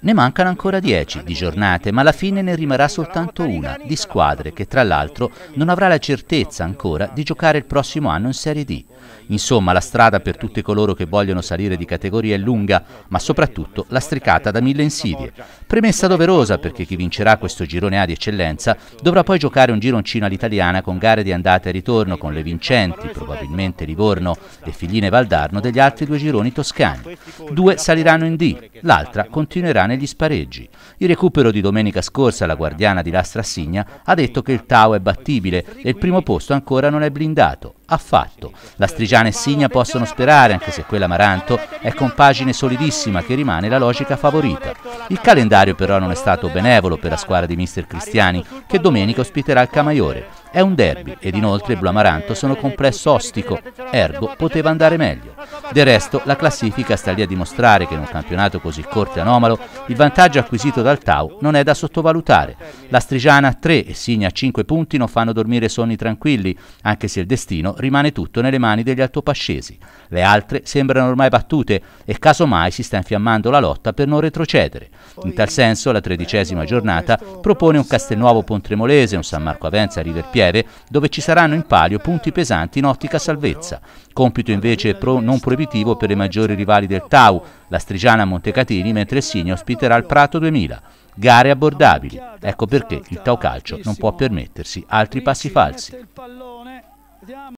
Ne mancano ancora 10 di giornate, ma alla fine ne rimarrà soltanto una, di squadre che tra l'altro non avrà la certezza ancora di giocare il prossimo anno in Serie D. Insomma, la strada per tutti coloro che vogliono salire di categoria è lunga, ma soprattutto lastricata da mille insidie. Premessa doverosa perché chi vincerà questo girone A di eccellenza dovrà poi giocare un gironcino all'italiana con gare di andata e ritorno con le vincenti, probabilmente Livorno e Figline Valdarno degli altri due gironi toscani. Due saliranno in D, l'altra continuerà negli spareggi. Il recupero di domenica scorsa alla guardiana di Lastra Signa ha detto che il Tau è battibile e il primo posto ancora non è blindato affatto. L'astrigiana e Signa possono sperare, anche se quella Maranto è con pagine solidissima che rimane la logica favorita. Il calendario però non è stato benevolo per la squadra di mister Cristiani, che domenica ospiterà il Camaiore. È un derby ed inoltre il Blu Amaranto sono complesso ostico, ergo poteva andare meglio. Del resto, la classifica sta lì a dimostrare che in un campionato così corto e anomalo il vantaggio acquisito dal Tau non è da sottovalutare. La Strigiana a 3 e Signa a 5 punti non fanno dormire sonni tranquilli, anche se il destino rimane tutto nelle mani degli altopascesi. Le altre sembrano ormai battute e casomai si sta infiammando la lotta per non retrocedere. In tal senso, la tredicesima giornata propone un Castelnuovo Pontremolese, un San Marco Avenza River Pieve, dove ci saranno in palio punti pesanti in ottica salvezza. Compito invece pro non proibito proibitivo per i maggiori rivali del Tau, la Strigiana a Montecatini, mentre il Signo ospiterà il Prato 2000. Gare abbordabili. Ecco perché il Tau Calcio non può permettersi altri passi falsi.